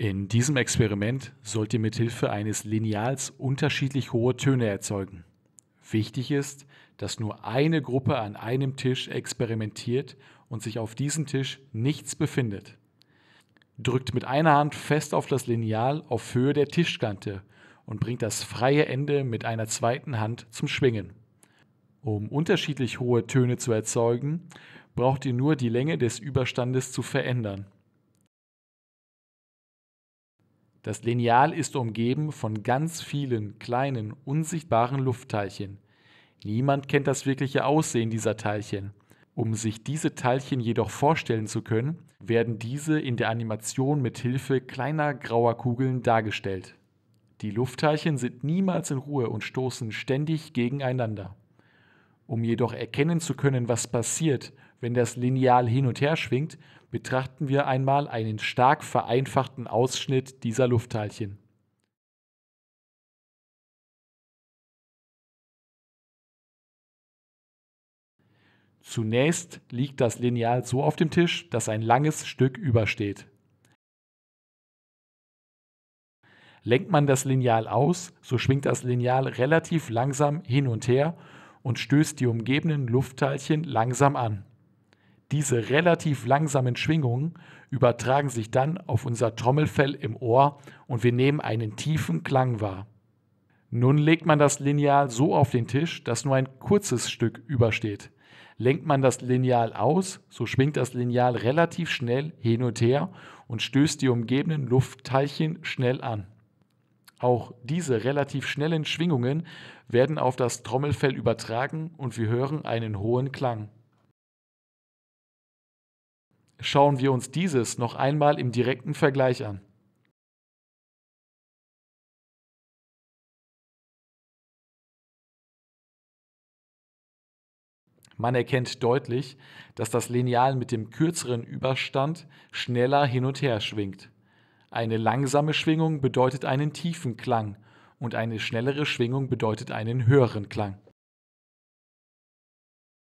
In diesem Experiment sollt ihr mithilfe eines Lineals unterschiedlich hohe Töne erzeugen. Wichtig ist, dass nur eine Gruppe an einem Tisch experimentiert und sich auf diesem Tisch nichts befindet. Drückt mit einer Hand fest auf das Lineal auf Höhe der Tischkante und bringt das freie Ende mit einer zweiten Hand zum Schwingen. Um unterschiedlich hohe Töne zu erzeugen, braucht ihr nur die Länge des Überstandes zu verändern. Das Lineal ist umgeben von ganz vielen kleinen, unsichtbaren Luftteilchen. Niemand kennt das wirkliche Aussehen dieser Teilchen. Um sich diese Teilchen jedoch vorstellen zu können, werden diese in der Animation mit Hilfe kleiner grauer Kugeln dargestellt. Die Luftteilchen sind niemals in Ruhe und stoßen ständig gegeneinander. Um jedoch erkennen zu können, was passiert, wenn das Lineal hin und her schwingt, betrachten wir einmal einen stark vereinfachten Ausschnitt dieser Luftteilchen. Zunächst liegt das Lineal so auf dem Tisch, dass ein langes Stück übersteht. Lenkt man das Lineal aus, so schwingt das Lineal relativ langsam hin und her und stößt die umgebenden Luftteilchen langsam an. Diese relativ langsamen Schwingungen übertragen sich dann auf unser Trommelfell im Ohr und wir nehmen einen tiefen Klang wahr. Nun legt man das Lineal so auf den Tisch, dass nur ein kurzes Stück übersteht. Lenkt man das Lineal aus, so schwingt das Lineal relativ schnell hin und her und stößt die umgebenden Luftteilchen schnell an. Auch diese relativ schnellen Schwingungen werden auf das Trommelfell übertragen und wir hören einen hohen Klang schauen wir uns dieses noch einmal im direkten Vergleich an. Man erkennt deutlich, dass das Lineal mit dem kürzeren Überstand schneller hin und her schwingt. Eine langsame Schwingung bedeutet einen tiefen Klang und eine schnellere Schwingung bedeutet einen höheren Klang.